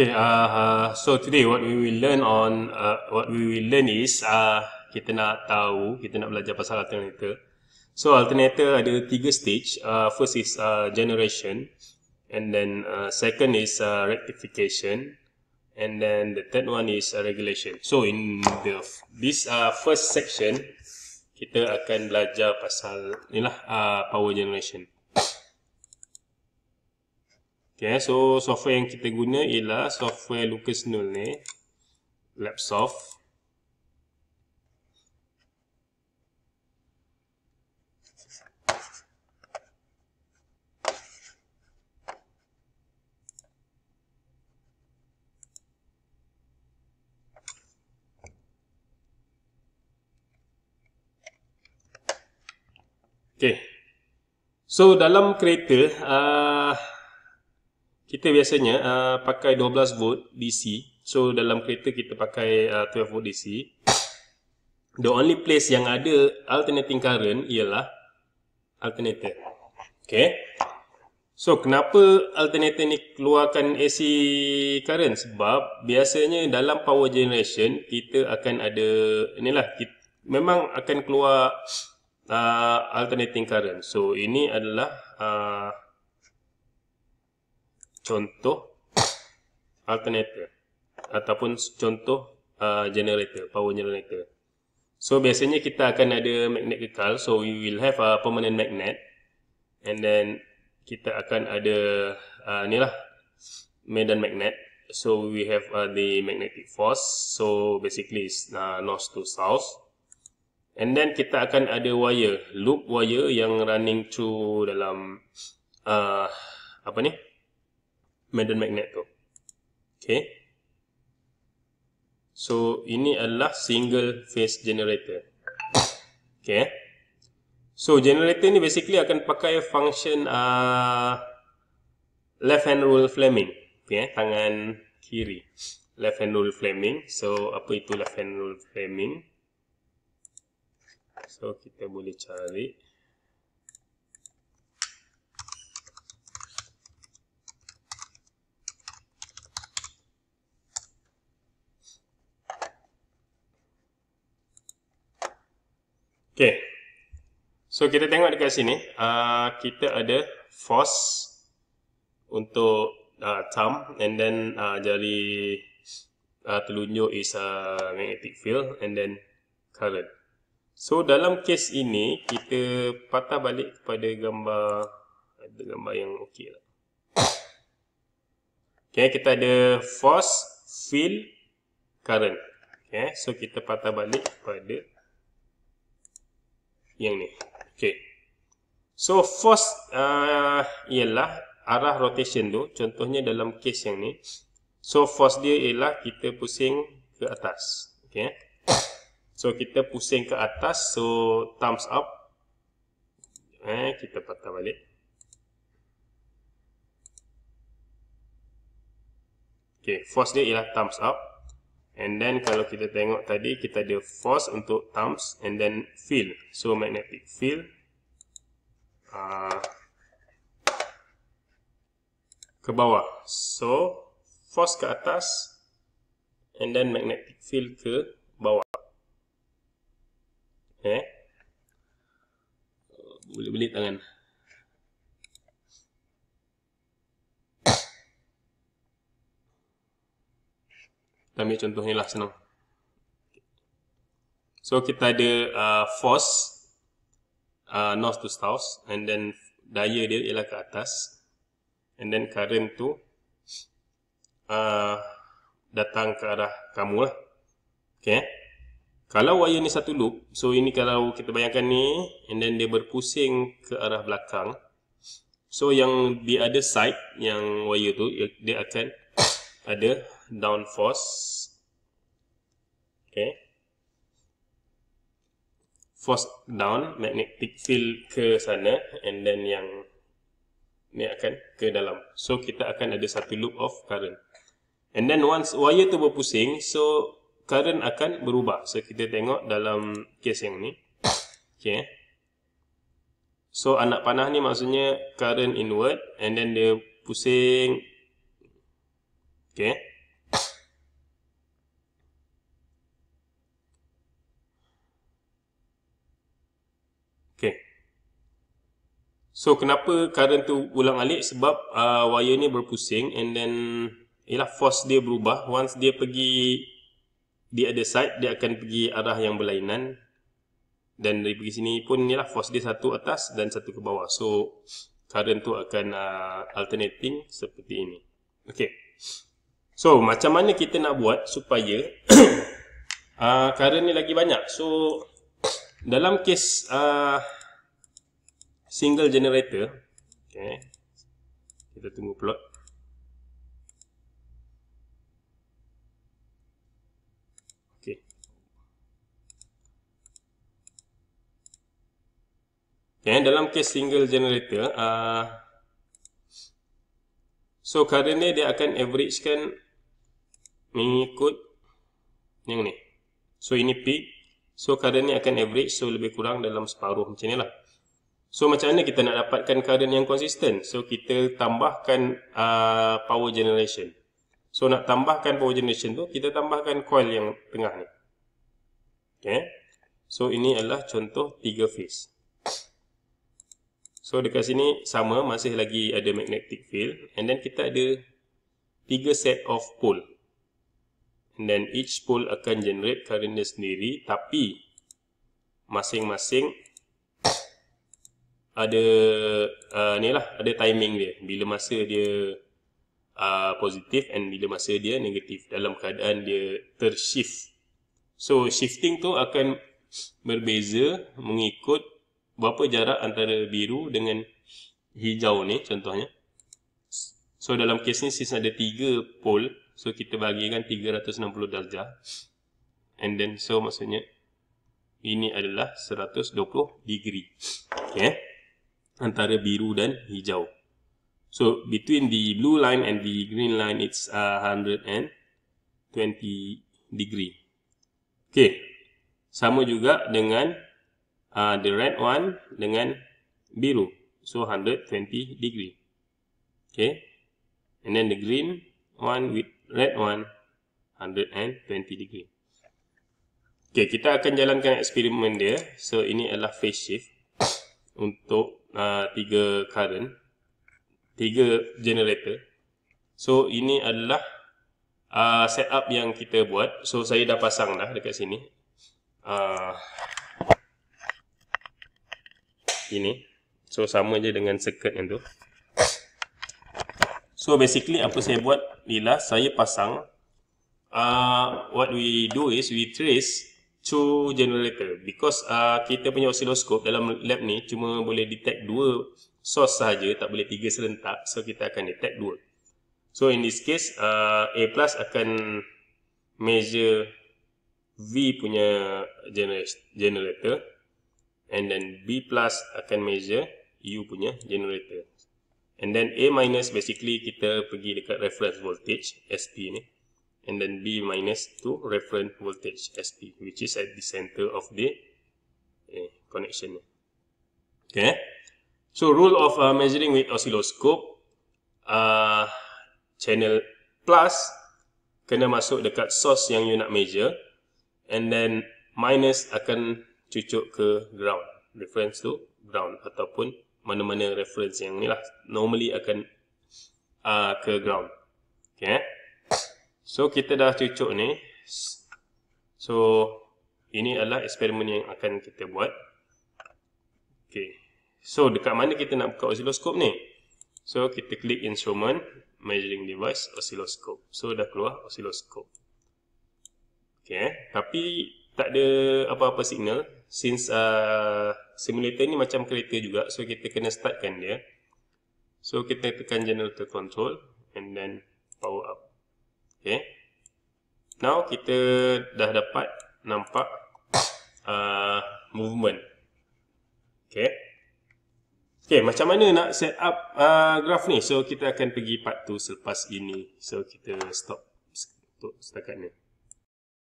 Okay, uh, uh, so today what we will learn on uh, what we will learn is uh, kita nak tahu kita nak belajar pasal alternator. So alternator ada tiga stage. Uh, first is uh, generation, and then uh, second is uh, rectification, and then the third one is uh, regulation. So in the this uh, first section kita akan belajar pasal inilah uh, power generation. Okay, so software yang kita guna ialah software Lucas Null ni. Labsoft. Okay. So, dalam kereta, Uh, kita biasanya uh, pakai 12 volt DC. So dalam kereta kita pakai uh, 12 volt DC. The only place yang ada alternating current ialah alternator. Okay. So kenapa alternator ni keluarkan AC current? Sebab biasanya dalam power generation kita akan ada inilah kita, memang akan keluar uh, alternating current. So ini adalah uh, contoh alternator ataupun contoh uh, generator, power generator. So biasanya kita akan ada magnet kekal, so we will have a permanent magnet and then kita akan ada uh, ni lah medan magnet. So we have uh, the magnetic force, so basically it's uh, north to south. And then kita akan ada wire, loop wire yang running through dalam uh, apa ni? medan magnet tu. Okay. So, ini adalah single phase generator. Okay. So, generator ni basically akan pakai function uh, left hand rule Fleming. Okay, tangan kiri. Left hand rule Fleming. So, apa itu left hand rule Fleming? So, kita boleh cari. Okay. So, kita tengok dekat sini. Uh, kita ada force untuk uh, thumb and then uh, jari uh, telunjuk is a uh, magnetic field and then current. So, dalam kes ini, kita patah balik kepada gambar ada gambar yang okey lah. Okay, kita ada force, field, current. Okay, so kita patah balik kepada yang ni. Okey. So first uh, ialah arah rotation tu contohnya dalam case yang ni. So first dia ialah kita pusing ke atas. Okey. Eh. So kita pusing ke atas so thumbs up. Eh kita patah balik. Okey, force dia ialah thumbs up. And then kalau kita tengok tadi kita ada force untuk thumbs and then field. So magnetic field. Uh, ke bawah. So force ke atas and then magnetic field ke bawah. Okay. Eh? Boleh-boleh tangan. kita ambil contoh ni lah senang so kita ada uh, force uh, north to south and then daya dia ialah ke atas and then current tu uh, datang ke arah kamu lah okay. Eh? kalau wire ni satu loop so ini kalau kita bayangkan ni and then dia berpusing ke arah belakang so yang di other side yang wire tu dia akan ada down force okay force down magnetic field ke sana and then yang ni akan ke dalam so kita akan ada satu loop of current and then once wire tu berpusing so current akan berubah so kita tengok dalam case yang ni okay so anak panah ni maksudnya current inward and then dia pusing ¿Qué? ¿Qué? So, kenapa current tu ulang-alik? Sebab uh, wire ni berpusing and then ialah force dia berubah. Once dia pergi di other side, dia akan pergi arah yang berlainan. Dan dari pergi sini pun ialah force dia satu atas dan satu ke bawah. So, current tu akan uh, alternating seperti ini. Okay. Okay. So macam mana kita nak buat supaya uh, Current ni lagi banyak So dalam kes uh, single generator okay, Kita tunggu plot Okay, dalam kes single generator uh, So, current ni dia akan averagekan Mengikut yang ni so ini peak so current ni akan average so lebih kurang dalam separuh macam ni lah so macam mana kita nak dapatkan current yang konsisten so kita tambahkan uh, power generation so nak tambahkan power generation tu kita tambahkan coil yang tengah ni ok so ini adalah contoh 3 phase so dekat sini sama masih lagi ada magnetic field and then kita ada tiga set of pole and then each spool akan generate current dia sendiri tapi masing-masing ada uh, ni lah ada timing dia bila masa dia uh, positif and bila masa dia negatif dalam keadaan dia tershift so shifting tu akan berbeza mengikut berapa jarak antara biru dengan hijau ni contohnya so dalam kes ni sis ada 3 pole So kita bahagikan 360 darjah. And then so maksudnya ini adalah 120 degree. Okay. Ya? Antara biru dan hijau. So between the blue line and the green line it's a 120 degree. Okay. Sama juga dengan uh, the red one dengan biru. So 120 degree. Okay. And then the green one with red one 120 degree. Okay, kita akan jalankan eksperimen dia. So, ini adalah phase shift untuk uh, tiga current, tiga generator. So, ini adalah uh, setup yang kita buat. So, saya dah pasang dah dekat sini. Uh, ini. So, sama je dengan circuit yang tu. So basically apa saya buat ni lah. saya pasang uh, What we do is we trace two generator Because uh, kita punya osiloskop dalam lab ni cuma boleh detect dua source sahaja Tak boleh tiga serentak so kita akan detect dua So in this case uh, A plus akan measure V punya generator And then B plus akan measure U punya generator And then A minus basically kita pergi dekat reference voltage SP ni. And then B minus to reference voltage SP which is at the center of the eh, connection. Okay. So rule of uh, measuring with oscilloscope. Uh, channel plus kena masuk dekat source yang you nak measure. And then minus akan cucuk ke ground. Reference to ground ataupun mana-mana reference yang ni lah normally akan uh, ke ground okay eh? so kita dah cucuk ni so ini adalah eksperimen yang akan kita buat okay so dekat mana kita nak buka osiloskop ni so kita klik instrument measuring device osiloskop so dah keluar osiloskop okay eh? tapi tak ada apa-apa signal since uh, simulator ni macam kereta juga so kita kena startkan dia so kita tekan generator control and then power up ok now kita dah dapat nampak uh, movement ok Okay, macam mana nak set up uh, graph ni so kita akan pergi part 2 selepas ini so kita stop untuk setakat ni